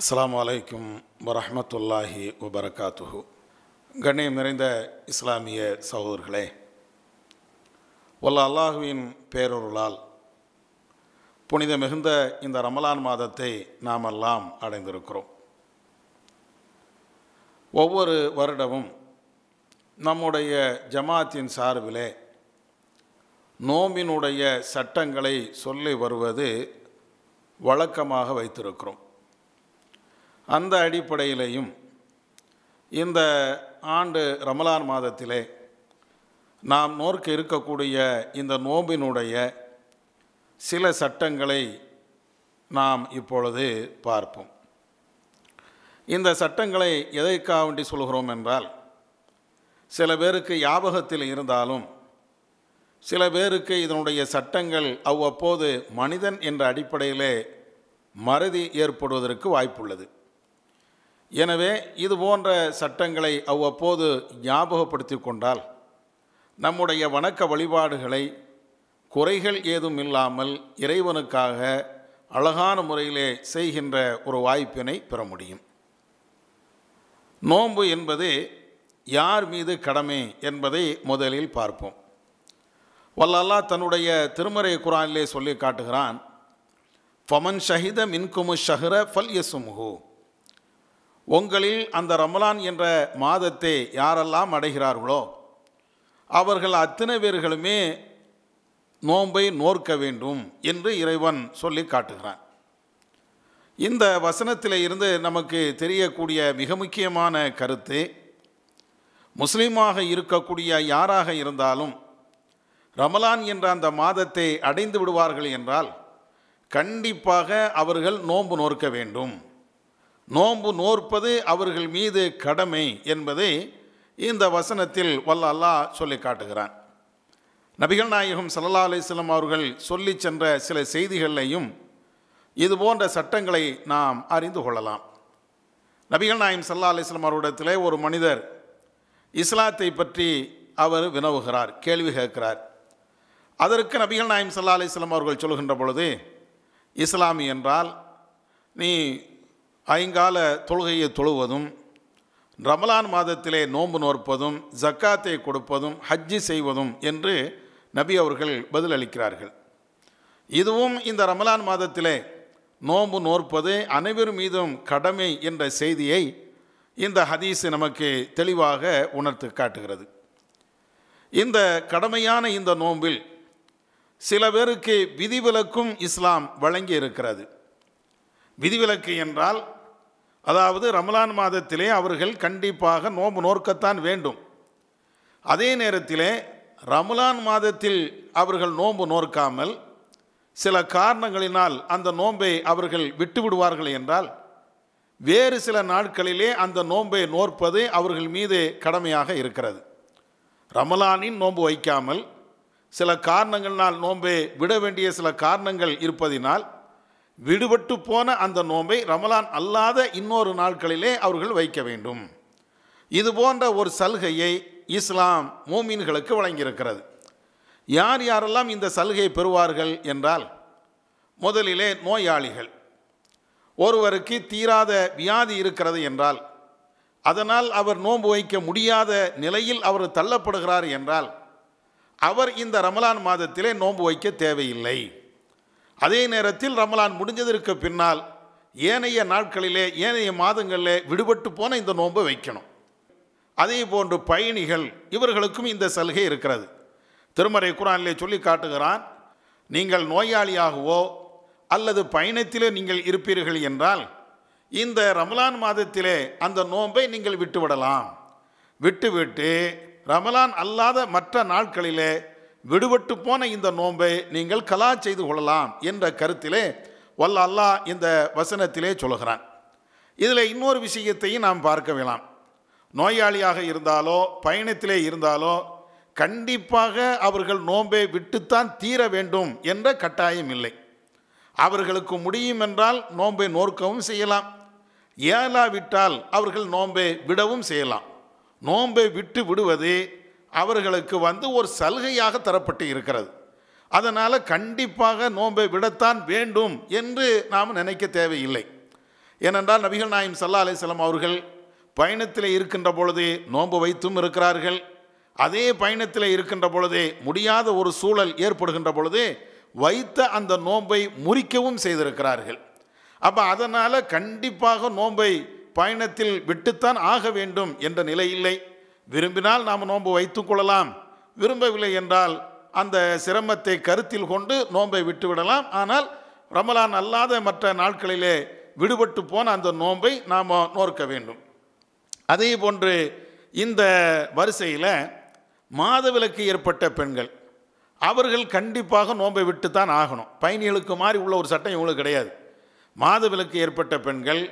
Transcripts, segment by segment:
அஸ்லாம் வலைக்கும் வரமத்துல்லாஹி வபரகாத்துஹு கண்ணியம் நிறைந்த இஸ்லாமிய சகோதர்களே வல்ல அல்லாஹுவின் பேரொருளால் புனித மிகுந்த இந்த ரமலான் மாதத்தை நாம் எல்லாம் அடைந்திருக்கிறோம் ஒவ்வொரு வருடமும் நம்முடைய ஜமாத்தின் சார்பிலே நோம்பினுடைய சட்டங்களை சொல்லி வருவது வழக்கமாக வைத்திருக்கிறோம் அந்த அடிப்படையிலையும் இந்த ஆண்டு ரமலான் மாதத்திலே நாம் நோர்க்க இருக்கக்கூடிய இந்த நோம்பினுடைய சில சட்டங்களை நாம் இப்பொழுது பார்ப்போம் இந்த சட்டங்களை எதைக்காக வேண்டி சொல்கிறோம் என்றால் சில பேருக்கு யாபகத்தில் இருந்தாலும் சில பேருக்கு இதனுடைய சட்டங்கள் அவ்வப்போது மனிதன் என்ற அடிப்படையிலே மறதி ஏற்படுவதற்கு வாய்ப்புள்ளது எனவே இது போன்ற சட்டங்களை அவ்வப்போது ஞாபகப்படுத்தி கொண்டால் நம்முடைய வணக்க வழிபாடுகளை குறைகள் ஏதும் இல்லாமல் இறைவனுக்காக அழகான முறையிலே செய்கின்ற ஒரு வாய்ப்பினை பெற முடியும் நோன்பு என்பது யார் மீது கடமை என்பதை முதலில் பார்ப்போம் வல்லல்லா தன்னுடைய திருமறை குரானிலே சொல்லி காட்டுகிறான் ஃபமன் ஷஹித மின்குமு ஷஹர ஃபல் யசுமுஹூ உங்களில் அந்த ரமலான் என்ற மாதத்தை யாரெல்லாம் அடைகிறார்களோ அவர்கள் அத்தனை பேர்களுமே நோன்பை நோர்க்க வேண்டும் என்று இறைவன் சொல்லி காட்டுகிறான் இந்த வசனத்தில் இருந்து நமக்கு தெரியக்கூடிய மிக முக்கியமான கருத்து முஸ்லீமாக இருக்கக்கூடிய யாராக இருந்தாலும் ரமலான் என்ற அந்த மாதத்தை அடைந்து விடுவார்கள் என்றால் கண்டிப்பாக அவர்கள் நோன்பு நோர்க்க வேண்டும் நோன்பு நோற்பது அவர்கள் மீது கடமை என்பதை இந்த வசனத்தில் வல்ல அல்லாஹ் சொல்லி காட்டுகிறான் நபிகள் நாயகம் சல்லா அலிஸ்லாம் அவர்கள் சொல்லி சென்ற சில செய்திகளையும் இது போன்ற சட்டங்களை நாம் அறிந்து கொள்ளலாம் நபிகள் நாயம் சல்லா அலிஸ்லாம் அவரிடத்திலே ஒரு மனிதர் இஸ்லாத்தை பற்றி அவர் வினவுகிறார் கேள்வி கேட்கிறார் அதற்கு நபிகள் நாயம் சல்லா அலிஸ்லாம் அவர்கள் சொல்கின்ற பொழுது இஸ்லாமி என்றால் நீ ஐங்கால தொழுகையை தொழுவதும் ரமலான் மாதத்திலே நோன்பு நோற்பதும் ஜக்காத்தை கொடுப்பதும் ஹஜ்ஜி செய்வதும் என்று நபி அவர்கள் பதிலளிக்கிறார்கள் இதுவும் இந்த ரமலான் மாதத்திலே நோன்பு நோற்பது அனைவர் மீதும் கடமை என்ற செய்தியை இந்த ஹதீஸ் நமக்கு தெளிவாக உணர்த்து காட்டுகிறது இந்த கடமையான இந்த நோன்பில் சில பேருக்கு விதிவிலக்கும் இஸ்லாம் வழங்கி இருக்கிறது விதிவிலக்கு என்றால் அதாவது ரமலான் மாதத்திலே அவர்கள் கண்டிப்பாக நோம்பு நோர்க்கத்தான் வேண்டும் அதே நேரத்திலே ரமலான் மாதத்தில் அவர்கள் நோன்பு நோர்க்காமல் சில காரணங்களினால் அந்த நோன்பை அவர்கள் விட்டு விடுவார்கள் என்றால் வேறு சில நாட்களிலே அந்த நோன்பை நோற்பது அவர்கள் மீது கடமையாக இருக்கிறது ரமலானின் நோன்பு வைக்காமல் சில காரணங்களினால் நோன்பை விட வேண்டிய சில காரணங்கள் இருப்பதினால் விடுபட்டு போன அந்த நோன்பை ரமலான் அல்லாத இன்னொரு நாட்களிலே அவர்கள் வைக்க வேண்டும் இது போன்ற ஒரு சலுகையை இஸ்லாம் மூமீன்களுக்கு வழங்கியிருக்கிறது யார் யாரெல்லாம் இந்த சலுகையை பெறுவார்கள் என்றால் முதலிலே நோயாளிகள் ஒருவருக்கு தீராத வியாதி இருக்கிறது என்றால் அதனால் அவர் நோன்பு வைக்க முடியாத நிலையில் அவர் தள்ளப்படுகிறார் என்றால் அவர் இந்த ரமலான் மாதத்திலே நோன்பு வைக்க தேவையில்லை அதே நேரத்தில் ரமலான் முடிஞ்சதற்கு பின்னால் ஏனைய நாட்களிலே ஏனைய மாதங்களிலே விடுபட்டு போன இந்த நோன்பை வைக்கணும் அதே போன்று பயணிகள் இவர்களுக்கும் இந்த சலுகை இருக்கிறது திருமறை குரானிலே சொல்லி காட்டுகிறான் நீங்கள் நோயாளியாகவோ அல்லது பயணத்திலே நீங்கள் இருப்பீர்கள் என்றால் இந்த ரமலான் மாதத்திலே அந்த நோன்பை நீங்கள் விட்டுவிடலாம் விட்டுவிட்டு ரமலான் அல்லாத மற்ற நாட்களிலே விடுபட்டு போன இந்த நோன்பை நீங்கள் கலா செய்து கொள்ளலாம் என்ற கருத்திலே வல்ல அல்லாஹ் இந்த வசனத்திலே சொல்கிறான் இதில் இன்னொரு விஷயத்தையும் நாம் பார்க்க வேணாம் நோயாளியாக இருந்தாலோ பயணத்திலே இருந்தாலோ கண்டிப்பாக அவர்கள் நோன்பை விட்டுத்தான் தீர வேண்டும் என்ற கட்டாயம் இல்லை அவர்களுக்கு முடியும் என்றால் நோன்பை நோர்க்கவும் செய்யலாம் ஏலாவிட்டால் அவர்கள் நோன்பை விடவும் செய்யலாம் நோன்பை விட்டு விடுவது அவர்களுக்கு வந்து ஒரு சலுகையாக தரப்பட்டு இருக்கிறது அதனால் கண்டிப்பாக நோன்பை விடத்தான் வேண்டும் என்று நாம் நினைக்க தேவையில்லை ஏனென்றால் நபிகள் நாயம் சல்லா அலிஸ்லாம் அவர்கள் பயணத்தில் இருக்கின்ற பொழுது நோன்பு வைத்தும் இருக்கிறார்கள் அதே பயணத்தில் இருக்கின்ற பொழுதே முடியாத ஒரு சூழல் ஏற்படுகின்ற பொழுது வைத்த அந்த நோன்பை முறிக்கவும் செய்திருக்கிறார்கள் அப்போ அதனால் கண்டிப்பாக நோன்பை பயணத்தில் விட்டுத்தான் ஆக வேண்டும் என்ற நிலை இல்லை விரும்பினால் நாம் நோன்பு வைத்து கொள்ளலாம் விரும்பவில்லை என்றால் அந்த சிரமத்தை கருத்தில் கொண்டு நோன்பை விட்டுவிடலாம் ஆனால் ரமலான் அல்லாத மற்ற நாட்களிலே விடுபட்டு போன அந்த நோன்பை நாம் நோக்க வேண்டும் அதே போன்று இந்த வரிசையில் மாதவிலக்கு ஏற்பட்ட பெண்கள் அவர்கள் கண்டிப்பாக நோன்பை விட்டு தான் ஆகணும் பயணிகளுக்கு மாதிரி உள்ள ஒரு சட்டம் இவங்களுக்கு கிடையாது மாதவிலக்கு ஏற்பட்ட பெண்கள்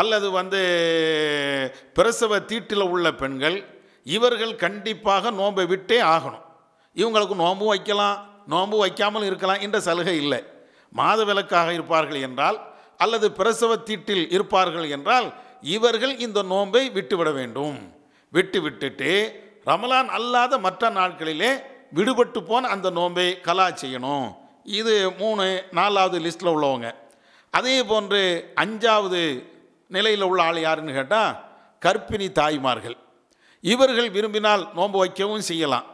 அல்லது வந்து பிரசவ தீட்டில் உள்ள பெண்கள் இவர்கள் கண்டிப்பாக நோன்பை விட்டே ஆகணும் இவங்களுக்கு நோன்பும் வைக்கலாம் நோன்பு வைக்காமலும் இருக்கலாம் என்ற சலுகை இல்லை மாத விளக்காக இருப்பார்கள் என்றால் அல்லது பிரசவ தீட்டில் இருப்பார்கள் என்றால் இவர்கள் இந்த நோன்பை விட்டுவிட வேண்டும் விட்டு விட்டுட்டு ரமலான் அல்லாத மற்ற நாட்களிலே விடுபட்டு போன அந்த நோன்பை கலா செய்யணும் இது மூணு நாலாவது லிஸ்ட்டில் உள்ளவங்க அதே போன்று அஞ்சாவது நிலையில் உள்ள ஆள் யாருன்னு கேட்டால் கற்பிணி தாய்மார்கள் இவர்கள் விரும்பினால் நோன்பு வைக்கவும் செய்யலாம்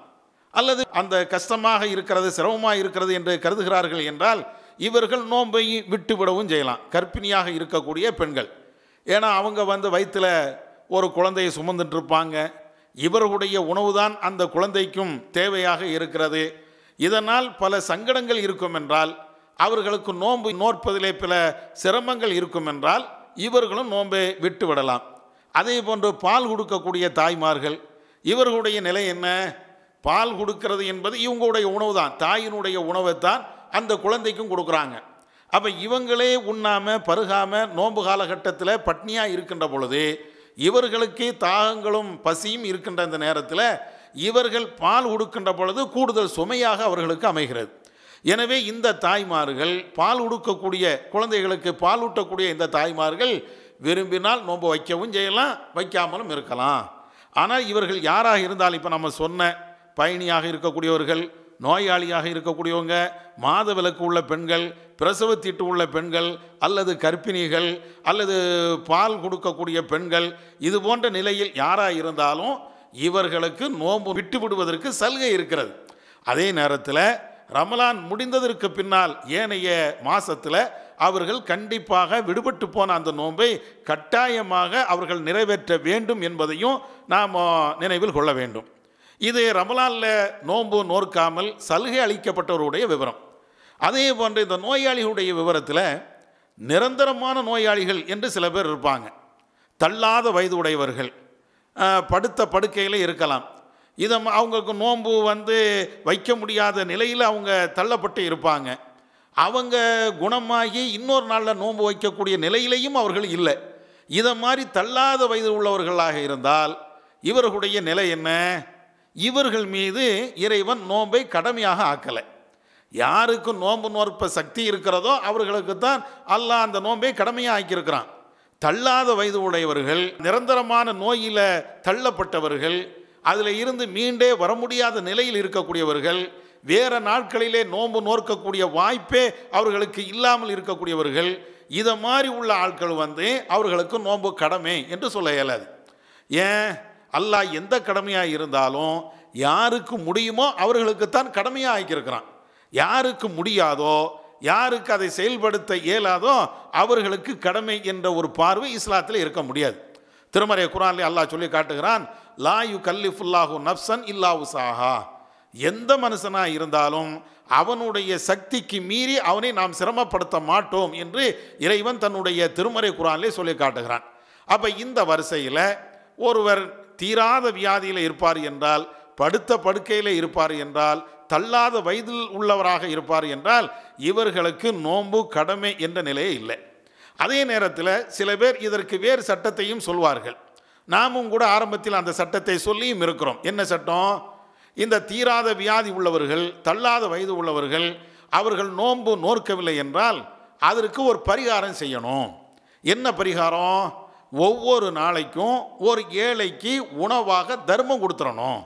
அல்லது அந்த கஷ்டமாக இருக்கிறது சிரமமாக இருக்கிறது என்று கருதுகிறார்கள் என்றால் இவர்கள் நோன்பை விட்டுவிடவும் செய்யலாம் கர்ப்பிணியாக இருக்கக்கூடிய பெண்கள் ஏன்னா அவங்க வந்து வயிற்றில் ஒரு குழந்தையை சுமந்துட்டுருப்பாங்க இவர்களுடைய உணவுதான் அந்த குழந்தைக்கும் தேவையாக இருக்கிறது இதனால் பல சங்கடங்கள் இருக்கும் என்றால் அவர்களுக்கு நோன்பு நோற்பதிலே பல சிரமங்கள் இருக்கும் என்றால் இவர்களும் நோன்பை விட்டு விடலாம் அதே போன்று பால் கொடுக்கக்கூடிய தாய்மார்கள் இவர்களுடைய நிலை என்ன பால் கொடுக்கிறது என்பது இவங்களுடைய உணவு தான் தாயினுடைய உணவை தான் அந்த குழந்தைக்கும் கொடுக்குறாங்க அப்போ இவங்களே உண்ணாமல் பருகாமல் நோன்பு காலகட்டத்தில் பட்னியாக இருக்கின்ற பொழுது இவர்களுக்கு தாகங்களும் பசியும் இருக்கின்ற அந்த நேரத்தில் இவர்கள் பால் கொடுக்கின்ற பொழுது கூடுதல் சுமையாக அவர்களுக்கு அமைகிறது எனவே இந்த தாய்மார்கள் பால் உடுக்கக்கூடிய குழந்தைகளுக்கு பால் ஊட்டக்கூடிய இந்த தாய்மார்கள் விரும்பினால் நோன்பு வைக்கவும் செய்யலாம் வைக்காமலும் இருக்கலாம் ஆனால் இவர்கள் யாராக இருந்தாலும் இப்போ நம்ம சொன்ன பயணியாக இருக்கக்கூடியவர்கள் நோயாளியாக இருக்கக்கூடியவங்க மாத விளக்கு உள்ள பெண்கள் பிரசவத்திட்டு உள்ள பெண்கள் அல்லது கர்ப்பிணிகள் அல்லது பால் கொடுக்கக்கூடிய பெண்கள் இது போன்ற நிலையில் யாராக இருந்தாலும் இவர்களுக்கு நோன்பு விட்டு விடுவதற்கு சலுகை இருக்கிறது அதே நேரத்தில் ரமலான் முடிந்ததற்கு பின்னால் ஏனைய மாதத்தில் அவர்கள் கண்டிப்பாக விடுபட்டு போன அந்த நோன்பை கட்டாயமாக அவர்கள் நிறைவேற்ற வேண்டும் என்பதையும் நாம் நினைவில் கொள்ள வேண்டும் இது ரமலானில் நோன்பு நோர்க்காமல் சலுகை அளிக்கப்பட்டவருடைய விவரம் அதே போன்று இந்த நோயாளிகளுடைய விவரத்தில் நிரந்தரமான நோயாளிகள் என்று சில பேர் இருப்பாங்க தள்ளாத வயது உடையவர்கள் படுத்த படுக்கையில் இருக்கலாம் இதை அவங்களுக்கு நோன்பு வந்து வைக்க முடியாத நிலையில் அவங்க தள்ளப்பட்டு இருப்பாங்க அவங்க குணமாகி இன்னொரு நாளில் நோன்பு வைக்கக்கூடிய நிலையிலையும் அவர்கள் இல்லை இதை மாதிரி தள்ளாத வயது உள்ளவர்களாக இருந்தால் இவர்களுடைய நிலை என்ன இவர்கள் மீது இறைவன் நோன்பை கடமையாக ஆக்கலை யாருக்கு நோன்பு நோற்ப சக்தி இருக்கிறதோ அவர்களுக்கு தான் அல்லாஹ் அந்த நோன்பை கடமையாக ஆக்கியிருக்கிறான் தள்ளாத வயது உடையவர்கள் நிரந்தரமான நோயில் தள்ளப்பட்டவர்கள் அதில் இருந்து மீண்டே வர முடியாத நிலையில் இருக்கக்கூடியவர்கள் வேறு நாட்களிலே நோன்பு நோக்கக்கூடிய வாய்ப்பே அவர்களுக்கு இல்லாமல் இருக்கக்கூடியவர்கள் இதை மாதிரி உள்ள ஆட்கள் வந்து அவர்களுக்கு நோன்பு கடமை என்று சொல்ல இயலாது ஏன் அல்லாஹ் எந்த கடமையாக இருந்தாலும் யாருக்கு முடியுமோ அவர்களுக்குத்தான் கடமையாக ஆக்கியிருக்கிறான் யாருக்கு முடியாதோ யாருக்கு அதை செயல்படுத்த இயலாதோ அவர்களுக்கு கடமை என்ற ஒரு பார்வை இஸ்லாத்தில் இருக்க முடியாது திருமறை குரான்லேயே அல்லாஹ் சொல்லி காட்டுகிறான் லா யு கல்லிஃபுல்லாஹு நப்சன் இல்லா சாஹா எந்த மனுஷனாக இருந்தாலும் அவனுடைய சக்திக்கு மீறி அவனை நாம் சிரமப்படுத்த மாட்டோம் என்று இறைவன் தன்னுடைய திருமறை குரானிலே சொல்லி காட்டுகிறான் அப்போ இந்த வரிசையில் ஒருவர் தீராத வியாதியில் இருப்பார் என்றால் படுத்த படுக்கையில் இருப்பார் என்றால் தள்ளாத வயதில் உள்ளவராக இருப்பார் என்றால் இவர்களுக்கு நோன்பு கடமை என்ற நிலையே இல்லை அதே நேரத்தில் சில பேர் இதற்கு வேறு சட்டத்தையும் சொல்வார்கள் நாமும் கூட ஆரம்பத்தில் அந்த சட்டத்தை சொல்லியும் இருக்கிறோம் என்ன சட்டம் இந்த தீராத வியாதி உள்ளவர்கள் தள்ளாத வயது உள்ளவர்கள் அவர்கள் நோன்பு நோற்கவில்லை என்றால் அதற்கு ஒரு பரிகாரம் செய்யணும் என்ன பரிகாரம் ஒவ்வொரு நாளைக்கும் ஒரு ஏழைக்கு உணவாக தர்மம் கொடுத்துடணும்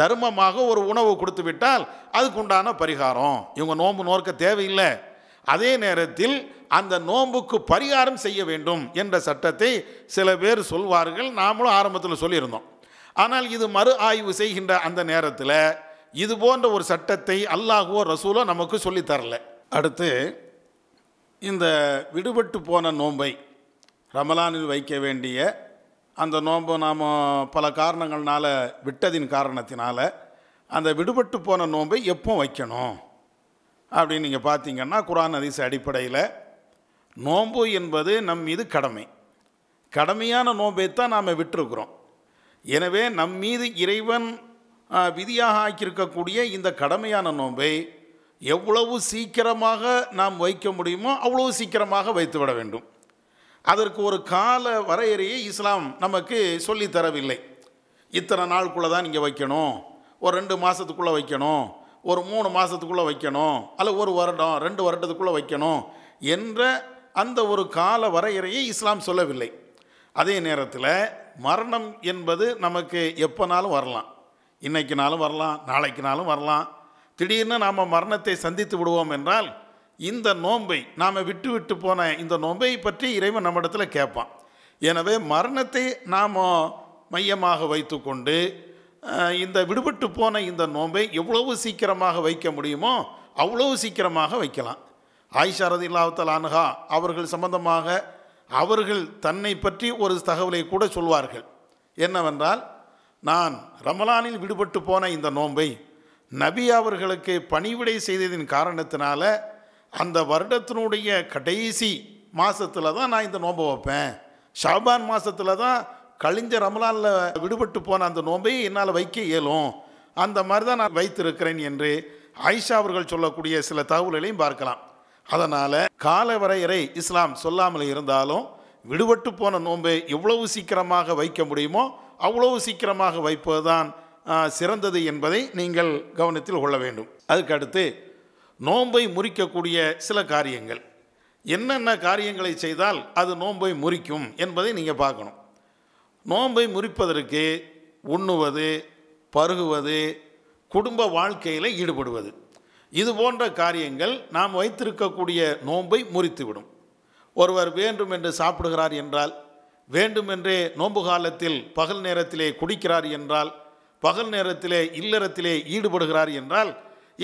தர்மமாக ஒரு உணவு கொடுத்து விட்டால் அதுக்குண்டான பரிகாரம் இவங்க நோன்பு நோக்க தேவையில்லை அதே நேரத்தில் அந்த நோன்புக்கு பரிகாரம் செய்ய வேண்டும் என்ற சட்டத்தை சில பேர் சொல்வார்கள் நாமளும் ஆரம்பத்தில் சொல்லியிருந்தோம் ஆனால் இது மறு ஆய்வு செய்கின்ற அந்த நேரத்தில் இது போன்ற ஒரு சட்டத்தை அல்லாஹுவோ ரசூலோ நமக்கு சொல்லித்தரல அடுத்து இந்த விடுபட்டு போன நோன்பை ரமலானில் வைக்க வேண்டிய அந்த நோன்பை நாம் பல காரணங்கள்னால் விட்டதின் காரணத்தினால் அந்த விடுபட்டு போன நோன்பை எப்போ வைக்கணும் அப்படின்னு நீங்கள் பார்த்தீங்கன்னா குரான் அதிச அடிப்படையில் நோன்பு என்பது நம் மீது கடமை கடமையான நோன்பை தான் நாம் விட்டுருக்குறோம் எனவே நம் மீது இறைவன் விதியாக ஆக்கியிருக்கக்கூடிய இந்த கடமையான நோன்பை எவ்வளவு சீக்கிரமாக நாம் வைக்க முடியுமோ அவ்வளவு சீக்கிரமாக வைத்துவிட வேண்டும் அதற்கு ஒரு கால வரையறையை இஸ்லாம் நமக்கு சொல்லித்தரவில்லை இத்தனை நாளுக்குள்ளே தான் நீங்கள் வைக்கணும் ஒரு ரெண்டு மாதத்துக்குள்ளே வைக்கணும் ஒரு மூணு மாதத்துக்குள்ளே வைக்கணும் அல்ல ஒரு வருடம் ரெண்டு வருடத்துக்குள்ளே வைக்கணும் என்ற அந்த ஒரு கால வரையறையை இஸ்லாம் சொல்லவில்லை அதே நேரத்தில் மரணம் என்பது நமக்கு எப்போனாலும் வரலாம் இன்றைக்கினாலும் வரலாம் நாளைக்குனாலும் வரலாம் திடீர்னு நாம் மரணத்தை சந்தித்து விடுவோம் என்றால் இந்த நோன்பை நாம் விட்டு விட்டு போன இந்த நோன்பை பற்றி இறைவன் நம்மிடத்தில் கேட்பான் எனவே மரணத்தை நாம் மையமாக வைத்துக்கொண்டு இந்த விடுபட்டு போன இந்த நோன்பை எவ்வளவு சீக்கிரமாக வைக்க முடியுமோ அவ்வளவு சீக்கிரமாக வைக்கலாம் ஆயிஷாரதி இல்லாவத்தல் அனுகா அவர்கள் சம்பந்தமாக அவர்கள் தன்னை பற்றி ஒரு தகவலை கூட சொல்வார்கள் என்னவென்றால் நான் ரமலானில் விடுபட்டு போன இந்த நோன்பை நபி அவர்களுக்கு பணிவிடை செய்ததின் காரணத்தினால அந்த வருடத்தினுடைய கடைசி மாதத்தில் தான் நான் இந்த நோன்பை வைப்பேன் ஷாபான் மாதத்தில் தான் கழிஞ்ச ரமலானில் விடுபட்டு போன அந்த நோன்பை என்னால் வைக்க இயலும் அந்த மாதிரி தான் நான் வைத்திருக்கிறேன் என்று ஆயிஷா அவர்கள் சொல்லக்கூடிய சில தகவல்களையும் பார்க்கலாம் அதனால் காலவரையறை இஸ்லாம் சொல்லாமல் இருந்தாலும் விடுபட்டு போன நோன்பை எவ்வளவு சீக்கிரமாக வைக்க முடியுமோ அவ்வளவு சீக்கிரமாக வைப்பதுதான் சிறந்தது என்பதை நீங்கள் கவனத்தில் கொள்ள வேண்டும் அதுக்கடுத்து நோன்பை முறிக்கக்கூடிய சில காரியங்கள் என்னென்ன காரியங்களை செய்தால் அது நோன்பை முறிக்கும் என்பதை நீங்கள் பார்க்கணும் நோன்பை முறிப்பதற்கு உண்ணுவது பருகுவது குடும்ப வாழ்க்கையில் ஈடுபடுவது இது போன்ற காரியங்கள் நாம் வைத்திருக்கக்கூடிய நோன்பை முறித்துவிடும் ஒருவர் வேண்டும் என்று சாப்பிடுகிறார் என்றால் வேண்டுமென்றே நோன்பு காலத்தில் பகல் நேரத்திலே குடிக்கிறார் என்றால் பகல் நேரத்திலே இல்லறத்திலே ஈடுபடுகிறார் என்றால்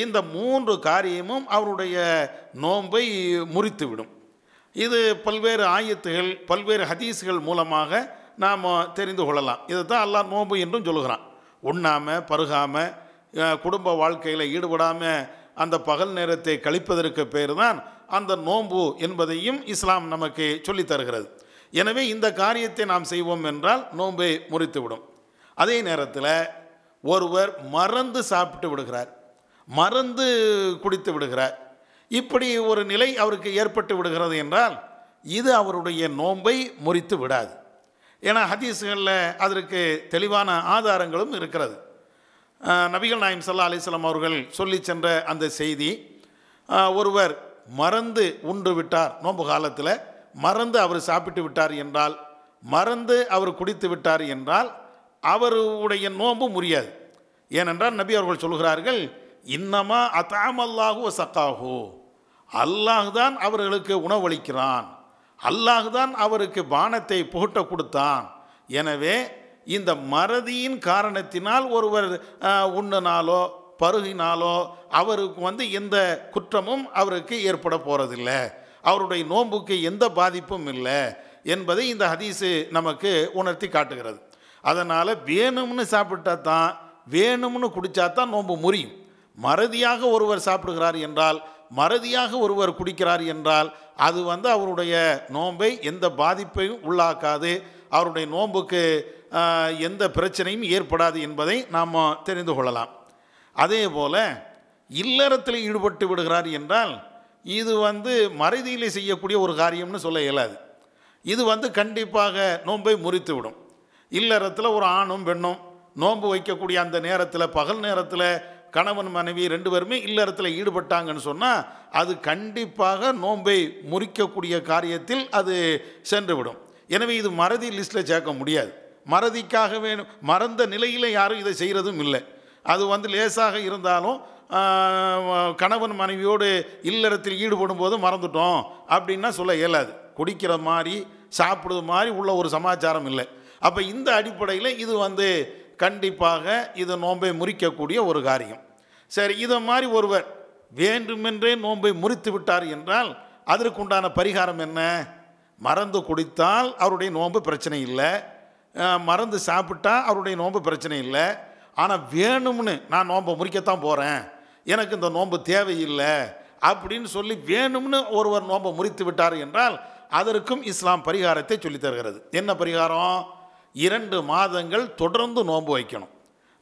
இந்த மூன்று காரியமும் அவருடைய நோன்பை முறித்துவிடும் இது பல்வேறு ஆயத்துகள் பல்வேறு ஹதீஸுகள் மூலமாக நாம் தெரிந்து கொள்ளலாம் இதை தான் எல்லா நோன்பு என்றும் சொல்கிறான் உண்ணாமல் பருகாமல் குடும்ப வாழ்க்கையில் ஈடுபடாமல் அந்த பகல் நேரத்தை கழிப்பதற்கு பேர் தான் அந்த நோன்பு என்பதையும் இஸ்லாம் நமக்கு தருகிறது எனவே இந்த காரியத்தை நாம் செய்வோம் என்றால் நோன்பை முறித்துவிடும் அதே நேரத்தில் ஒருவர் மறந்து சாப்பிட்டு விடுகிறார் மறந்து குடித்து விடுகிறார் இப்படி ஒரு நிலை அவருக்கு ஏற்பட்டு விடுகிறது என்றால் இது அவருடைய நோன்பை முறித்து விடாது ஏன்னா ஹதீஸ்களில் அதற்கு தெளிவான ஆதாரங்களும் இருக்கிறது நபிகள் நாயம் சல்லா அலிஸ்லாம் அவர்கள் சொல்லி சென்ற அந்த செய்தி ஒருவர் மறந்து உண்டு விட்டார் நோன்பு காலத்தில் மறந்து அவர் சாப்பிட்டு விட்டார் என்றால் மறந்து அவர் குடித்து விட்டார் என்றால் அவருடைய நோன்பு முடியாது ஏனென்றால் நபி அவர்கள் சொல்கிறார்கள் இன்னமா அத்தாமல்லாஹு சக்காகோ அல்லாஹ் தான் அவர்களுக்கு உணவளிக்கிறான் அல்லாஹ் தான் அவருக்கு பானத்தை புகட்ட கொடுத்தான் எனவே இந்த மறதியின் காரணத்தினால் ஒருவர் உண்ணினாலோ பருகினாலோ அவருக்கு வந்து எந்த குற்றமும் அவருக்கு ஏற்பட போகிறதில்ல அவருடைய நோன்புக்கு எந்த பாதிப்பும் இல்லை என்பதை இந்த ஹதீஸு நமக்கு உணர்த்தி காட்டுகிறது அதனால் வேணும்னு சாப்பிட்டா தான் வேணும்னு குடித்தா தான் நோன்பு முறியும் மறதியாக ஒருவர் சாப்பிடுகிறார் என்றால் மறதியாக ஒருவர் குடிக்கிறார் என்றால் அது வந்து அவருடைய நோன்பை எந்த பாதிப்பையும் உள்ளாக்காது அவருடைய நோன்புக்கு எந்த பிரச்சனையும் ஏற்படாது என்பதை நாம் தெரிந்து கொள்ளலாம் அதே போல் இல்லறத்தில் ஈடுபட்டு விடுகிறார் என்றால் இது வந்து மறைதியிலே செய்யக்கூடிய ஒரு காரியம்னு சொல்ல இயலாது இது வந்து கண்டிப்பாக நோன்பை முறித்து விடும் இல்லறத்தில் ஒரு ஆணும் பெண்ணும் நோன்பு வைக்கக்கூடிய அந்த நேரத்தில் பகல் நேரத்தில் கணவன் மனைவி ரெண்டு பேருமே இல்லறத்தில் ஈடுபட்டாங்கன்னு சொன்னால் அது கண்டிப்பாக நோன்பை முறிக்கக்கூடிய காரியத்தில் அது சென்றுவிடும் எனவே இது மறதி லிஸ்ட்டில் சேர்க்க முடியாது மறதிக்காக வேணும் மறந்த நிலையில் யாரும் இதை செய்கிறதும் இல்லை அது வந்து லேசாக இருந்தாலும் கணவன் மனைவியோடு இல்லறத்தில் ஈடுபடும் போது மறந்துட்டோம் அப்படின்னா சொல்ல இயலாது குடிக்கிற மாதிரி சாப்பிடுறது மாதிரி உள்ள ஒரு சமாச்சாரம் இல்லை அப்போ இந்த அடிப்படையில் இது வந்து கண்டிப்பாக இது நோன்பை முறிக்கக்கூடிய ஒரு காரியம் சரி இதை மாதிரி ஒருவர் வேண்டுமென்றே நோன்பை முறித்து விட்டார் என்றால் அதற்குண்டான பரிகாரம் என்ன மறந்து குடித்தால் அவருடைய நோன்பு பிரச்சனை இல்லை மறந்து சாப்பிட்டா அவருடைய நோன்பு பிரச்சனை இல்லை ஆனால் வேணும்னு நான் நோன்பை முறிக்கத்தான் போகிறேன் எனக்கு இந்த நோன்பு தேவையில்லை அப்படின்னு சொல்லி வேணும்னு ஒருவர் நோன்பை முறித்து விட்டார் என்றால் அதற்கும் இஸ்லாம் பரிகாரத்தை சொல்லித்தருகிறது என்ன பரிகாரம் இரண்டு மாதங்கள் தொடர்ந்து நோன்பு வைக்கணும்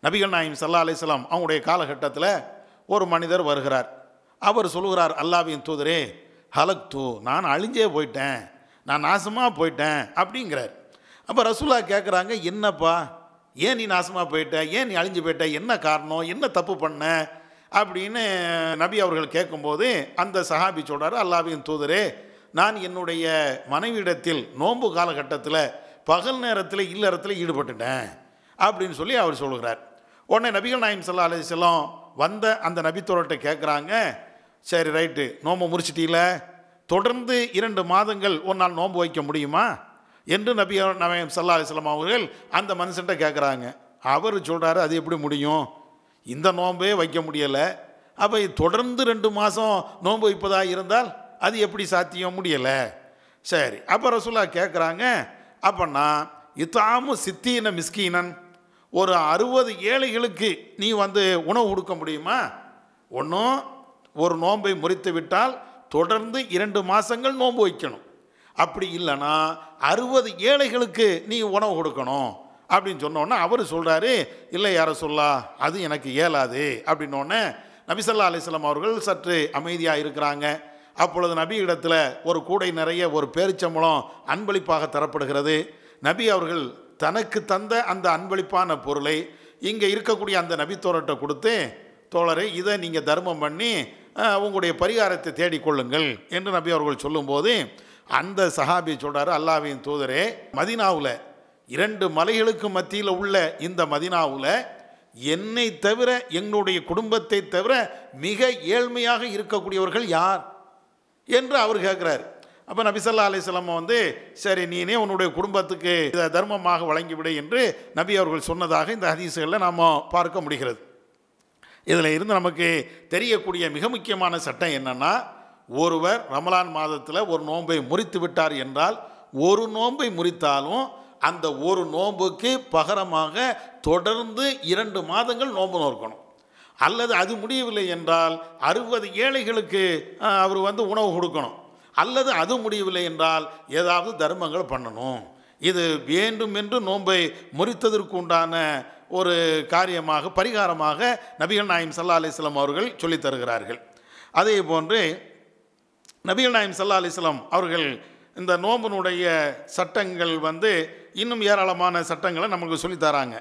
நபிகள் நாயம் சல்லா அலிஸ்லாம் அவங்களுடைய காலகட்டத்தில் ஒரு மனிதர் வருகிறார் அவர் சொல்லுகிறார் அல்லாவின் தூதரே ஹலக் தூ நான் அழிஞ்சே போயிட்டேன் நான் நாசமாக போயிட்டேன் அப்படிங்கிறார் அப்போ ரசூலா கேட்குறாங்க என்னப்பா ஏன் நீ நாசமாக போயிட்ட ஏன் நீ அழிஞ்சு போயிட்ட என்ன காரணம் என்ன தப்பு பண்ண அப்படின்னு நபி அவர்கள் கேட்கும்போது அந்த சஹாபி சொல்கிறார் அல்லாவின் தூதரே நான் என்னுடைய மனைவியிடத்தில் நோன்பு காலகட்டத்தில் பகல் நேரத்தில் இல்லறத்தில் ஈடுபட்டுட்டேன் அப்படின்னு சொல்லி அவர் சொல்கிறார் உடனே நபிகள் நாயம் சல்லா செல்லம் வந்த அந்த நபித்தோர்கிட்ட கேட்குறாங்க சரி ரைட்டு நோம்பு முடிச்சிட்டீங்கள தொடர்ந்து இரண்டு மாதங்கள் உன்னால் நோன்பு வைக்க முடியுமா என்று நபி நவயம் சல்லா அலிஸ்லாம் அவர்கள் அந்த மனுஷன்ட்ட கேட்குறாங்க அவர் சொல்கிறாரு அது எப்படி முடியும் இந்த நோன்பே வைக்க முடியலை அப்போ தொடர்ந்து ரெண்டு மாதம் நோன்பு வைப்பதாக இருந்தால் அது எப்படி சாத்தியம் முடியலை சரி அப்போ ரசூலா கேட்குறாங்க அப்போன்னா இத்தாமு சித்தீன மிஸ்கீனன் ஒரு அறுபது ஏழைகளுக்கு நீ வந்து உணவு கொடுக்க முடியுமா ஒன்றும் ஒரு நோன்பை முறித்து விட்டால் தொடர்ந்து இரண்டு மாதங்கள் நோன்பு வைக்கணும் அப்படி இல்லைன்னா அறுபது ஏழைகளுக்கு நீ உணவு கொடுக்கணும் அப்படின்னு சொன்னோன்னே அவர் சொல்கிறாரு இல்லை யார சொல்லா அது எனக்கு இயலாது அப்படின்னோடனே நபிசல்லா அலிஸ்லாம் அவர்கள் சற்று அமைதியாக இருக்கிறாங்க அப்பொழுது நபி இடத்துல ஒரு கூடை நிறைய ஒரு பேரிச்சம்பளம் அன்பளிப்பாக தரப்படுகிறது நபி அவர்கள் தனக்கு தந்த அந்த அன்பளிப்பான பொருளை இங்கே இருக்கக்கூடிய அந்த நபித்தோரட்டை கொடுத்து தோழரை இதை நீங்கள் தர்மம் பண்ணி உங்களுடைய பரிகாரத்தை தேடிக்கொள்ளுங்கள் என்று நபி அவர்கள் சொல்லும்போது அந்த சஹாபி சொல்கிறாரு அல்லாவின் தூதரே மதினாவில் இரண்டு மலைகளுக்கு மத்தியில் உள்ள இந்த மதினாவில் என்னை தவிர என்னுடைய குடும்பத்தை தவிர மிக ஏழ்மையாக இருக்கக்கூடியவர்கள் யார் என்று அவர் கேட்குறாரு அப்போ நபிசல்லா அலிஸ்லாம வந்து சரி நீனே உன்னுடைய குடும்பத்துக்கு இதை தர்மமாக வழங்கிவிடு என்று நபி அவர்கள் சொன்னதாக இந்த ஹதீஸுகளில் நாம் பார்க்க முடிகிறது இதில் இருந்து நமக்கு தெரியக்கூடிய மிக முக்கியமான சட்டம் என்னென்னா ஒருவர் ரமலான் மாதத்தில் ஒரு நோன்பை முறித்து விட்டார் என்றால் ஒரு நோன்பை முறித்தாலும் அந்த ஒரு நோன்புக்கு பகரமாக தொடர்ந்து இரண்டு மாதங்கள் நோன்பு நோக்கணும் அல்லது அது முடியவில்லை என்றால் அறுபது ஏழைகளுக்கு அவர் வந்து உணவு கொடுக்கணும் அல்லது அது முடியவில்லை என்றால் ஏதாவது தர்மங்கள் பண்ணணும் இது வேண்டும் என்று நோன்பை முறித்ததற்கு உண்டான ஒரு காரியமாக பரிகாரமாக நபிகள் நாயம் சல்லா அலிஸ்லாம் அவர்கள் சொல்லித்தருகிறார்கள் அதே போன்று நபிகள் நாயம் சல்லா அலிஸ்லாம் அவர்கள் இந்த நோம்பனுடைய சட்டங்கள் வந்து இன்னும் ஏராளமான சட்டங்களை நமக்கு சொல்லித்தராங்க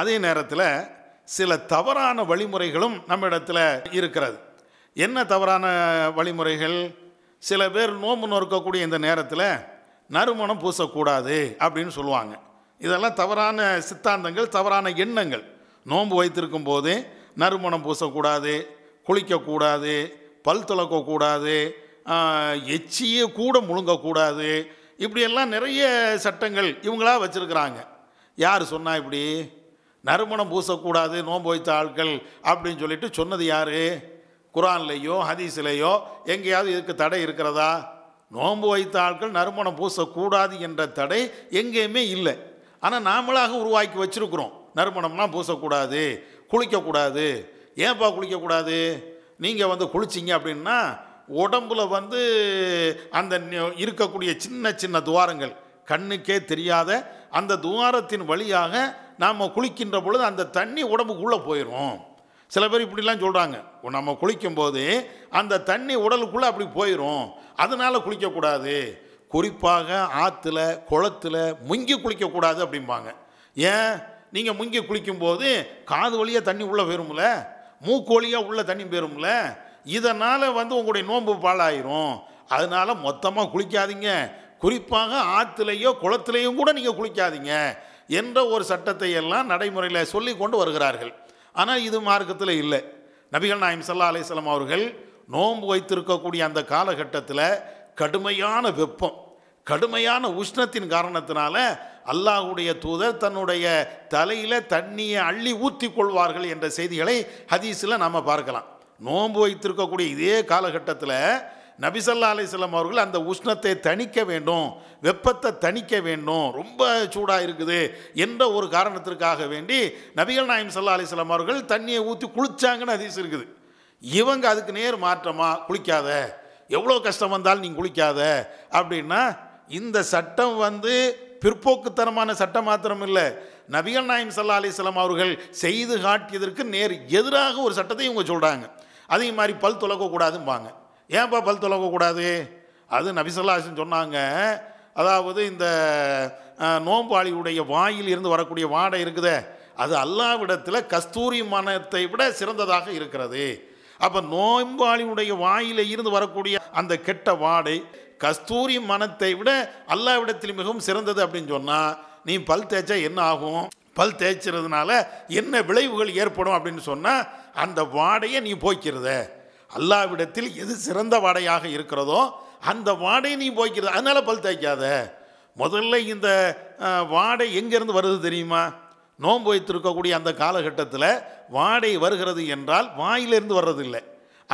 அதே நேரத்தில் சில தவறான வழிமுறைகளும் நம்ம இடத்துல இருக்கிறது என்ன தவறான வழிமுறைகள் சில பேர் நோம்பு நோக்கக்கூடிய இந்த நேரத்தில் நறுமணம் பூசக்கூடாது அப்படின்னு சொல்லுவாங்க இதெல்லாம் தவறான சித்தாந்தங்கள் தவறான எண்ணங்கள் நோன்பு வைத்திருக்கும் போது நறுமணம் பூசக்கூடாது குளிக்கக்கூடாது பல் துளக்கக்கூடாது எச்சியே கூட முழுங்கக்கூடாது இப்படியெல்லாம் நிறைய சட்டங்கள் இவங்களா வச்சுருக்கிறாங்க யார் சொன்னால் இப்படி நறுமணம் பூசக்கூடாது நோன்பு வைத்த ஆட்கள் அப்படின்னு சொல்லிட்டு சொன்னது யார் குரான்லேயோ ஹதீஸ்லேயோ எங்கேயாவது இதுக்கு தடை இருக்கிறதா நோன்பு வைத்த ஆட்கள் நறுமணம் பூசக்கூடாது என்ற தடை எங்கேயுமே இல்லை ஆனால் நாமளாக உருவாக்கி வச்சுருக்குறோம் நறுமணம்லாம் பூசக்கூடாது குளிக்கக்கூடாது ஏன்ப்பா குளிக்கக்கூடாது நீங்கள் வந்து குளிச்சிங்க அப்படின்னா உடம்புல வந்து அந்த இருக்கக்கூடிய சின்ன சின்ன துவாரங்கள் கண்ணுக்கே தெரியாத அந்த துவாரத்தின் வழியாக நாம் குளிக்கின்ற பொழுது அந்த தண்ணி உடம்புக்குள்ளே போயிடும் சில பேர் இப்படிலாம் சொல்கிறாங்க நம்ம குளிக்கும்போது அந்த தண்ணி உடலுக்குள்ளே அப்படி போயிடும் அதனால் குளிக்கக்கூடாது குறிப்பாக ஆற்றுல குளத்தில் முங்கி குளிக்கக்கூடாது அப்படிம்பாங்க ஏன் நீங்கள் முங்கி குளிக்கும்போது காது வழியாக தண்ணி உள்ளே போயிரும்ல மூக்கு வழியாக உள்ளே தண்ணி போயிரும்ல இதனால் வந்து உங்களுடைய நோன்பு பாழாயிரும் அதனால் மொத்தமாக குளிக்காதீங்க குறிப்பாக ஆற்றுலேயோ குளத்திலேயும் கூட நீங்கள் குளிக்காதீங்க என்ற ஒரு சட்டத்தை எல்லாம் நடைமுறையில் சொல்லி கொண்டு வருகிறார்கள் ஆனால் இது மார்க்கத்தில் இல்லை நபிகள் நாயம் சல்லா அலிஸ்லாம் அவர்கள் நோன்பு வைத்திருக்கக்கூடிய அந்த காலகட்டத்தில் கடுமையான வெப்பம் கடுமையான உஷ்ணத்தின் காரணத்தினால அல்லாஹுடைய தூதர் தன்னுடைய தலையில் தண்ணியை அள்ளி ஊற்றி கொள்வார்கள் என்ற செய்திகளை ஹதீஸில் நாம் பார்க்கலாம் நோன்பு வைத்திருக்கக்கூடிய இதே காலகட்டத்தில் நபிசல்லா அலிஸ்லாம் அவர்கள் அந்த உஷ்ணத்தை தணிக்க வேண்டும் வெப்பத்தை தணிக்க வேண்டும் ரொம்ப சூடாக இருக்குது என்ற ஒரு காரணத்திற்காக வேண்டி நபிகள் நாயம் சல்லா அலிஸ்லாம் அவர்கள் தண்ணியை ஊற்றி குளித்தாங்கன்னு அதிசயம் இருக்குது இவங்க அதுக்கு நேர் மாற்றமாக குளிக்காத எவ்வளோ கஷ்டம் வந்தாலும் நீங்கள் குளிக்காத அப்படின்னா இந்த சட்டம் வந்து பிற்போக்குத்தனமான சட்டம் மாத்திரம் இல்லை நபிகள் நாயம் சல்லா அலிஸ்லாம் அவர்கள் செய்து காட்டியதற்கு நேர் எதிராக ஒரு சட்டத்தை இவங்க சொல்கிறாங்க அதே மாதிரி பல் துலக்கக்கூடாதும்பாங்க ஏன்ப்பா பல் துலக்கக்கூடாது அது நபிசல்லாசன் சொன்னாங்க அதாவது இந்த நோம்பாளியுடைய வாயில் இருந்து வரக்கூடிய வாடை இருக்குதே அது அல்லாவிடத்தில் கஸ்தூரி மனத்தை விட சிறந்ததாக இருக்கிறது அப்போ நோம்பாளியுடைய வாயில இருந்து வரக்கூடிய அந்த கெட்ட வாடை கஸ்தூரி மனத்தை விட அல்லாவிடத்தில் மிகவும் சிறந்தது அப்படின்னு சொன்னால் நீ பல் தேய்ச்சா என்ன ஆகும் பல் தேய்ச்சதுனால என்ன விளைவுகள் ஏற்படும் அப்படின்னு சொன்னால் அந்த வாடையை நீ போய்க்கிறத அல்லாவிடத்தில் எது சிறந்த வாடையாக இருக்கிறதோ அந்த வாடையை நீ போய்க்கிறது அதனால் பல் தேய்க்காத முதல்ல இந்த வாடை எங்கேருந்து வருது தெரியுமா நோன்பு வைத்திருக்கக்கூடிய அந்த காலகட்டத்தில் வாடை வருகிறது என்றால் வாயிலிருந்து வர்றதில்லை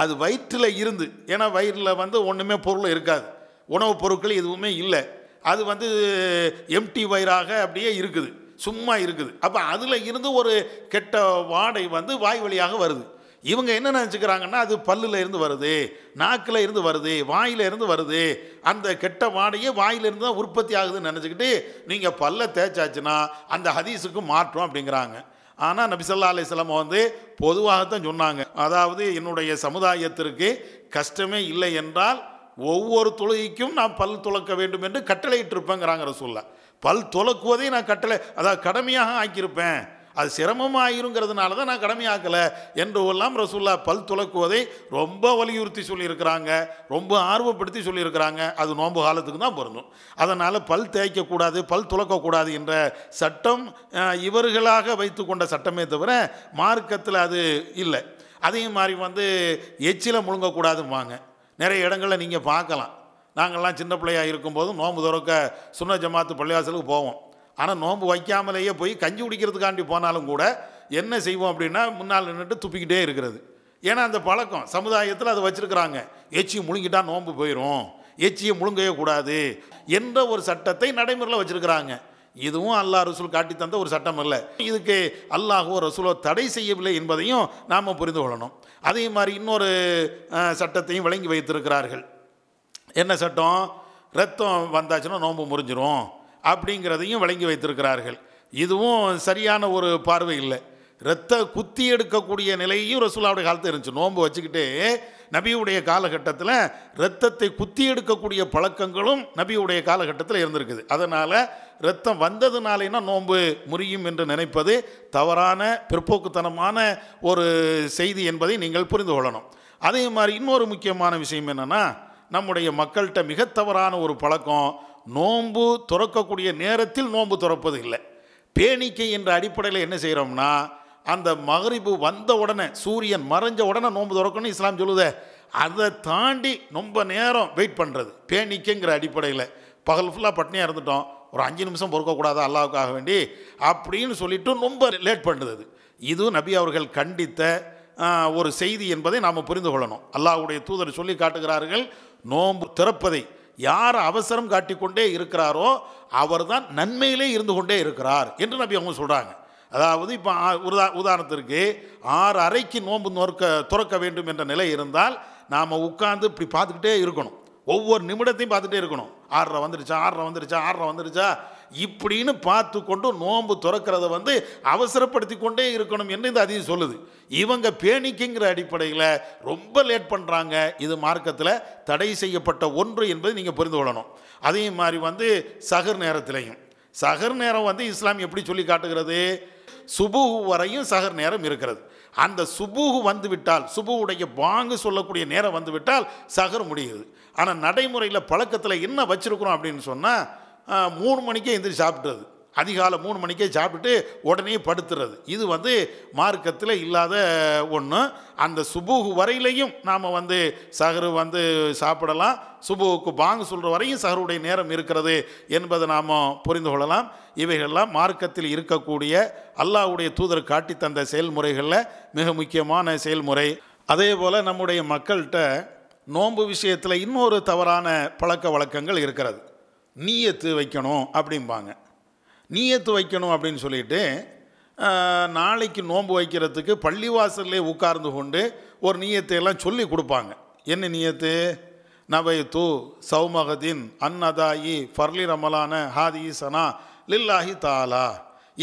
அது வயிற்றில் இருந்து ஏன்னா வயிறில் வந்து ஒன்றுமே பொருள் இருக்காது உணவுப் பொருட்கள் எதுவுமே இல்லை அது வந்து எம்டி வயிறாக அப்படியே இருக்குது சும்மா இருக்குது அப்போ அதில் இருந்து ஒரு கெட்ட வாடை வந்து வாய் வழியாக வருது இவங்க என்ன நினச்சிக்கிறாங்கன்னா அது பல்லில் இருந்து வருது நாக்கில் இருந்து வருது வாயில் இருந்து வருது அந்த கெட்ட வாடையே வாயிலிருந்து தான் உற்பத்தி ஆகுதுன்னு நினச்சிக்கிட்டு நீங்கள் பல்ல தேய்ச்சாச்சுன்னா அந்த ஹதீஸுக்கு மாற்றம் அப்படிங்கிறாங்க ஆனால் நபிசல்லா அலிஸ்லாம் வந்து பொதுவாகத்தான் சொன்னாங்க அதாவது என்னுடைய சமுதாயத்திற்கு கஷ்டமே இல்லை என்றால் ஒவ்வொரு தொழுகைக்கும் நான் பல் துளக்க வேண்டும் என்று கட்டளையிட்டிருப்பேங்கிறாங்கிற சொல்ல பல் துலக்குவதை நான் கட்டளை அதாவது கடமையாக ஆக்கியிருப்பேன் அது சிரமமாக ஆயிருங்கிறதுனால தான் நான் கடமையாக்கலை என்று எல்லாம் ரசூல்லா பல் துளக்குவதை ரொம்ப வலியுறுத்தி சொல்லியிருக்கிறாங்க ரொம்ப ஆர்வப்படுத்தி சொல்லியிருக்கிறாங்க அது நோம்பு காலத்துக்கு தான் பொருந்தும் அதனால் பல் தேய்க்கக்கூடாது பல் துளக்கக்கூடாது என்ற சட்டம் இவர்களாக வைத்து கொண்ட சட்டமே தவிர மார்க்கத்தில் அது இல்லை அதே மாதிரி வந்து எச்சில முழுங்கக்கூடாதும்பாங்க நிறைய இடங்களில் நீங்கள் பார்க்கலாம் நாங்கள்லாம் சின்ன பிள்ளையாக இருக்கும்போது நோம்பு துறக்க சுண்ண ஜமாத்து பள்ளிவாசலுக்கு போவோம் ஆனால் நோம்பு வைக்காமலேயே போய் கஞ்சி குடிக்கிறதுக்காண்டி போனாலும் கூட என்ன செய்வோம் அப்படின்னா முன்னால் நின்றுட்டு துப்பிக்கிட்டே இருக்கிறது ஏன்னா அந்த பழக்கம் சமுதாயத்தில் அதை வச்சுருக்குறாங்க எச்சி முழுங்கிட்டால் நோம்பு போயிடும் எச்சியை முழுங்கவே கூடாது என்ற ஒரு சட்டத்தை நடைமுறையில் வச்சுருக்கிறாங்க இதுவும் அல்லாஹ் ரசூல் காட்டி தந்த ஒரு சட்டம் அல்ல இதுக்கு அல்லாஹோ ரசூலோ தடை செய்யவில்லை என்பதையும் நாம் புரிந்து கொள்ளணும் அதே மாதிரி இன்னொரு சட்டத்தையும் வழங்கி வைத்திருக்கிறார்கள் என்ன சட்டம் ரத்தம் வந்தாச்சுன்னா நோன்பு முறிஞ்சிரும் அப்படிங்கிறதையும் வழங்கி வைத்திருக்கிறார்கள் இதுவும் சரியான ஒரு பார்வை இல்லை இரத்த குத்தி எடுக்கக்கூடிய நிலையும் ரசூலாவுடைய காலத்தில் இருந்துச்சு நோன்பு வச்சுக்கிட்டே நபியுடைய காலகட்டத்தில் இரத்தத்தை குத்தி எடுக்கக்கூடிய பழக்கங்களும் நபியுடைய காலகட்டத்தில் இருந்திருக்குது அதனால் இரத்தம் வந்ததுனாலேனா நோன்பு முறியும் என்று நினைப்பது தவறான பிற்போக்குத்தனமான ஒரு செய்தி என்பதை நீங்கள் புரிந்து கொள்ளணும் அதே மாதிரி இன்னொரு முக்கியமான விஷயம் என்னென்னா நம்முடைய மக்கள்கிட்ட மிக தவறான ஒரு பழக்கம் நோன்பு துறக்கக்கூடிய நேரத்தில் நோன்பு துறப்பது இல்லை பேணிக்கை என்ற அடிப்படையில் என்ன செய்கிறோம்னா அந்த மகரிபு வந்த உடனே சூரியன் மறைஞ்ச உடனே நோன்பு துறக்கணும்னு இஸ்லாம் சொல்லுதே அதை தாண்டி ரொம்ப நேரம் வெயிட் பண்ணுறது பேணிக்கைங்கிற அடிப்படையில் பகல் ஃபுல்லாக பட்டினியாக இருந்துட்டோம் ஒரு அஞ்சு நிமிஷம் பொறுக்கக்கூடாது அல்லாவுக்காக வேண்டி அப்படின்னு சொல்லிவிட்டு ரொம்ப லேட் பண்ணுறது இதுவும் நபி அவர்கள் கண்டித்த ஒரு செய்தி என்பதை நாம் புரிந்து கொள்ளணும் அல்லாஹுடைய தூதர் சொல்லி காட்டுகிறார்கள் நோன்பு திறப்பதை யார் அவசரம் காட்டிக்கொண்டே இருக்கிறாரோ அவர்தான் நன்மையிலே இருந்து கொண்டே இருக்கிறார் என்று நபி அவங்க சொல்கிறாங்க அதாவது இப்போ உதா உதாரணத்திற்கு ஆறு அறைக்கு நோன்பு நோக்க துறக்க வேண்டும் என்ற நிலை இருந்தால் நாம் உட்காந்து இப்படி பார்த்துக்கிட்டே இருக்கணும் ஒவ்வொரு நிமிடத்தையும் பார்த்துட்டே இருக்கணும் ஆறரை வந்துருச்சா ஆறரை வந்துருச்சா ஆறரை வந்துருச்சா இப்படின்னு பார்த்து கொண்டு நோன்பு துறக்கிறத வந்து அவசரப்படுத்தி கொண்டே இருக்கணும் என்று இந்த அதிகம் சொல்லுது இவங்க பேணிக்குங்கிற அடிப்படையில் ரொம்ப லேட் பண்ணுறாங்க இது மார்க்கத்தில் தடை செய்யப்பட்ட ஒன்று என்பதை நீங்கள் புரிந்து கொள்ளணும் அதே மாதிரி வந்து சகர் நேரத்திலையும் சகர் நேரம் வந்து இஸ்லாம் எப்படி சொல்லி காட்டுகிறது சுபுகு வரையும் சகர் நேரம் இருக்கிறது அந்த சுபுகு வந்துவிட்டால் சுபுவுடைய பாங்கு சொல்லக்கூடிய நேரம் வந்துவிட்டால் சகர் முடியுது ஆனால் நடைமுறையில் பழக்கத்தில் என்ன வச்சுருக்குறோம் அப்படின்னு சொன்னால் மூணு மணிக்கே எந்திரி சாப்பிட்றது அதிகாலை மூணு மணிக்கே சாப்பிட்டுட்டு உடனே படுத்துறது இது வந்து மார்க்கத்தில் இல்லாத ஒன்று அந்த சுபூகு வரையிலையும் நாம் வந்து சகரு வந்து சாப்பிடலாம் சுபுவுக்கு பாங்கு சொல்கிற வரையும் சகருடைய நேரம் இருக்கிறது என்பதை நாம் புரிந்து கொள்ளலாம் இவைகள்லாம் மார்க்கத்தில் இருக்கக்கூடிய அல்லாவுடைய தூதர் காட்டி தந்த செயல்முறைகளில் மிக முக்கியமான செயல்முறை அதே போல் நம்முடைய மக்கள்கிட்ட நோன்பு விஷயத்தில் இன்னொரு தவறான பழக்க வழக்கங்கள் இருக்கிறது நீயத்து வைக்கணும் அப்படிம்பாங்க நீயத்து வைக்கணும் அப்படின்னு சொல்லிட்டு நாளைக்கு நோன்பு வைக்கிறதுக்கு பள்ளிவாசல்லே உட்கார்ந்து கொண்டு ஒரு நீயத்தையெல்லாம் சொல்லி கொடுப்பாங்க என்ன நீயத்து தூ சௌமகதீன் அன்னதாயி ஃபர்லி ரமலான ஹாதி சனா லில்லாஹி தாலா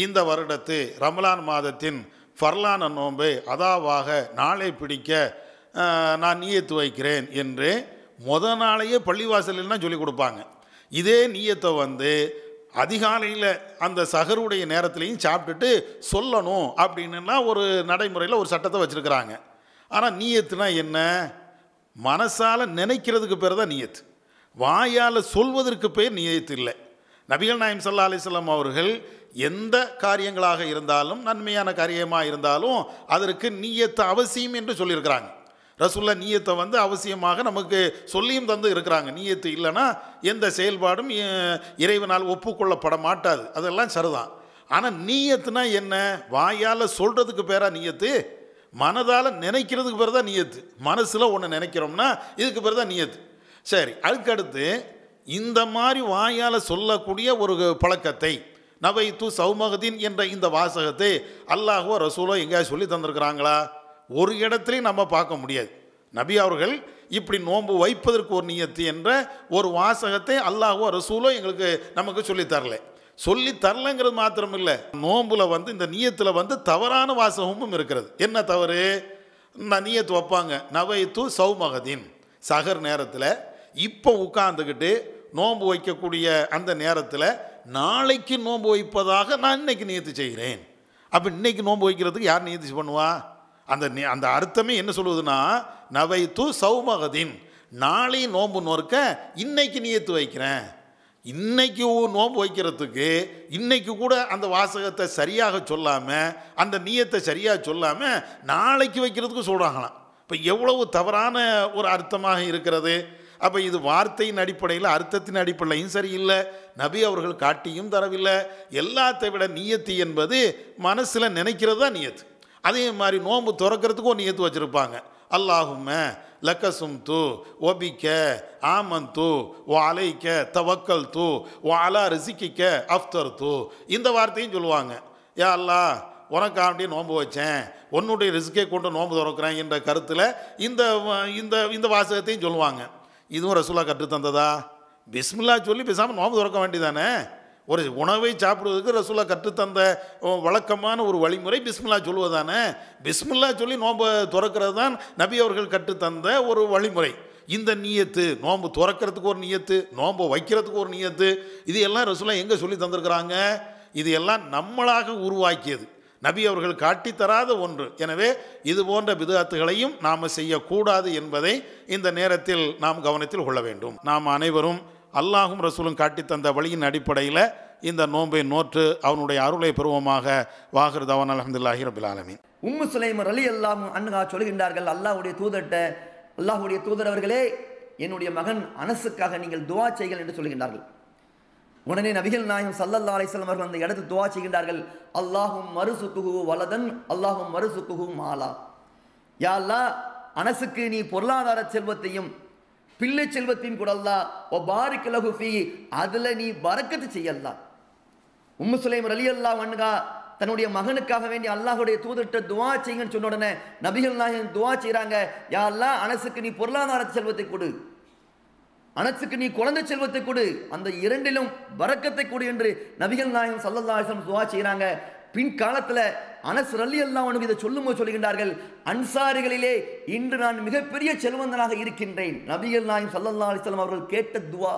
இந்த வருடத்து ரமலான் மாதத்தின் ஃபர்லான நோன்பு அதாவாக நாளை பிடிக்க நான் நீயத்து வைக்கிறேன் என்று முத நாளையே பள்ளிவாசலில்லாம் சொல்லிக் கொடுப்பாங்க இதே நீயத்தை வந்து அதிகாலையில் அந்த சகருடைய நேரத்துலையும் சாப்பிட்டுட்டு சொல்லணும் அப்படின்னா ஒரு நடைமுறையில் ஒரு சட்டத்தை வச்சுருக்கிறாங்க ஆனால் நீயத்துனா என்ன மனசால் நினைக்கிறதுக்கு பேர் தான் நீயத்து வாயால் சொல்வதற்கு பேர் நீயத்து இல்லை நபிகள் நாயம் சல்லா அலிஸ்லாம் அவர்கள் எந்த காரியங்களாக இருந்தாலும் நன்மையான காரியமாக இருந்தாலும் அதற்கு நீயத்து அவசியம் என்று சொல்லியிருக்கிறாங்க ரசுல்லா நீயத்தை வந்து அவசியமாக நமக்கு சொல்லியும் தந்து இருக்கிறாங்க நீயத்து இல்லைன்னா எந்த செயல்பாடும் இறைவனால் ஒப்புக்கொள்ளப்பட மாட்டாது அதெல்லாம் சரிதான் ஆனால் நீயத்துனா என்ன வாயால் சொல்கிறதுக்கு பேராக நீயத்து மனதால் நினைக்கிறதுக்கு பேர் தான் நீயத்து மனசில் ஒன்று நினைக்கிறோம்னா இதுக்கு பேர் தான் நீயத்து சரி அதுக்கடுத்து இந்த மாதிரி வாயால் சொல்லக்கூடிய ஒரு பழக்கத்தை நவைத்து சௌமகதீன் என்ற இந்த வாசகத்தை அல்லாஹோ ரசூலோ எங்கேயாவது சொல்லி தந்திருக்கிறாங்களா ஒரு இடத்துலையும் நம்ம பார்க்க முடியாது நபி அவர்கள் இப்படி நோன்பு வைப்பதற்கு ஒரு நியத்து என்ற ஒரு வாசகத்தை அல்லாஹோ ரசூலோ எங்களுக்கு நமக்கு சொல்லித்தரல சொல்லி தரலங்கிறது மாத்திரம் இல்லை நோம்பில் வந்து இந்த நீயத்தில் வந்து தவறான வாசகமும் இருக்கிறது என்ன தவறு இந்த நீயத்து வைப்பாங்க நவைத்து சௌமகதீன் சகர் நேரத்தில் இப்போ உட்காந்துக்கிட்டு நோன்பு வைக்கக்கூடிய அந்த நேரத்தில் நாளைக்கு நோன்பு வைப்பதாக நான் இன்னைக்கு நியத்து செய்கிறேன் அப்போ இன்னைக்கு நோன்பு வைக்கிறதுக்கு யார் நியத்து பண்ணுவா அந்த அந்த அர்த்தமே என்ன சொல்லுவதுன்னா நவை து சௌமகதின் நாளை நோன்பு நோற்க இன்னைக்கு நியத்து வைக்கிறேன் இன்னைக்கு நோம்பு வைக்கிறதுக்கு இன்னைக்கு கூட அந்த வாசகத்தை சரியாக சொல்லாமல் அந்த நீயத்தை சரியாக சொல்லாமல் நாளைக்கு வைக்கிறதுக்கு சொல்கிறாங்களாம் இப்போ எவ்வளவு தவறான ஒரு அர்த்தமாக இருக்கிறது அப்போ இது வார்த்தையின் அடிப்படையில் அர்த்தத்தின் அடிப்படையும் சரியில்லை நபி அவர்கள் காட்டியும் தரவில்லை எல்லாத்தை விட நீயத்து என்பது மனசில் நினைக்கிறது தான் நீயத்து அதே மாதிரி நோன்பு ஒன்று ஏற்று வச்சுருப்பாங்க அல்லாஹும் லக்கசும் தூ ஒபிக்க ஆமன் தூ ஓ அலைக்க தவக்கல் தூ ஓ அலா ரிசிக்கிக்க அஃப்தர் தூ இந்த வார்த்தையும் சொல்லுவாங்க ஏ அல்லா அப்படியே நோன்பு வச்சேன் உன்னுடைய ரிசிக்கை கொண்டு நோன்பு திறக்கிறேன் என்ற கருத்தில் இந்த இந்த இந்த வாசகத்தையும் சொல்லுவாங்க இதுவும் ரசூலா கற்றுத்தந்ததா பிஸ்மில்லா சொல்லி பேசாமல் நோன்பு திறக்க வேண்டியதானே ஒரு உணவை சாப்பிடுவதற்கு ரசூலா கற்றுத்தந்த வழக்கமான ஒரு வழிமுறை பிஸ்மில்லா சொல்வதானே பிஸ்மில்லா சொல்லி நோன்பை துறக்கிறது தான் நபி அவர்கள் கற்றுத்தந்த ஒரு வழிமுறை இந்த நீயத்து நோன்பு துறக்கிறதுக்கு ஒரு நீயத்து நோம்பு வைக்கிறதுக்கு ஒரு நீயத்து இது எல்லாம் ரசூலா எங்கே சொல்லி தந்திருக்கிறாங்க இது எல்லாம் நம்மளாக உருவாக்கியது நபி அவர்கள் காட்டித்தராத ஒன்று எனவே இது போன்ற விதாத்துகளையும் நாம் செய்யக்கூடாது என்பதை இந்த நேரத்தில் நாம் கவனத்தில் கொள்ள வேண்டும் நாம் அனைவரும் அல்லாஹும் ரசூலும் காட்டி தந்த வழியின் அடிப்படையில் இந்த நோன்பை நோற்று அவனுடைய அருளை பருவமாக வாகிறது தவன் அலமதுல்லாஹி ரபுல் ஆலமின் உம்மு சுலைமர் அலி அல்லாம் அண்ணா சொல்கின்றார்கள் அல்லாஹுடைய தூதர்கிட்ட அல்லாஹுடைய தூதரவர்களே என்னுடைய மகன் அனசுக்காக நீங்கள் துவா செய்கள் என்று சொல்கின்றார்கள் உடனே நபிகள் நாயகம் சல்லல்லா அலிஸ்லாம் அவர்கள் அந்த இடத்தில் துவா செய்கின்றார்கள் அல்லாஹும் மறுசுக்குகு வலதன் அல்லாஹும் மறுசுக்குகு மாலா யா அல்லா அனசுக்கு நீ பொருளாதார செல்வத்தையும் பிள்ளை செல்வத்தின் குடல்லா ஓ பாரிக் லகுஃபி அதில் நீ வரக்கத்து செய்யலாம் உம்மு சுலைம் அலி அல்லா வண்ணுகா தன்னுடைய மகனுக்காக வேண்டி அல்லாஹுடைய தூதர்கிட்ட துவா செய்யுங்கன்னு சொன்ன உடனே நபிகள் நாயகன் துவா செய்கிறாங்க யா அல்லா அனசுக்கு நீ பொருளாதார செல்வத்தை கொடு அனசுக்கு நீ குழந்தை செல்வத்தை கொடு அந்த இரண்டிலும் வரக்கத்தை கொடு என்று நபிகள் நாயகன் சல்லல்லாசம் துவா செய்கிறாங்க பின் காலத்தில் அனஸ் ரலி அல்லாவனுக்கு இதை சொல்லும்போது சொல்கின்றார்கள் அன்சாரிகளிலே இன்று நான் மிகப்பெரிய செல்வந்தனாக இருக்கின்றேன் நபிகள் நாயின் சல்லல்லா அலிஸ்லாம் அவர்கள் கேட்ட துவா